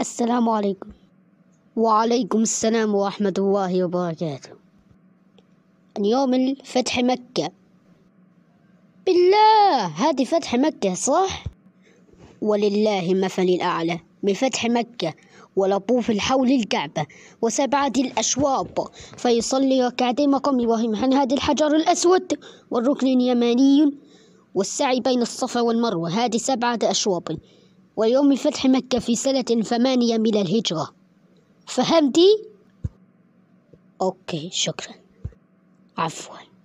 السلام عليكم وعليكم السلام ورحمة الله وبركاته اليوم فتح مكة بالله هذه فتح مكة صح؟ ولله مثل الأعلى بفتح مكة ولطوف الحول الكعبة وسبعة الأشواط فيصلي ركعتين مقام إبراهيم عن هذا الحجر الأسود والركن اليماني والسعي بين الصفا والمروة هذه سبعة أشواط ويوم فتح مكة في سنة ثمانية من الهجرة فهمتي؟ أوكي شكرا عفواً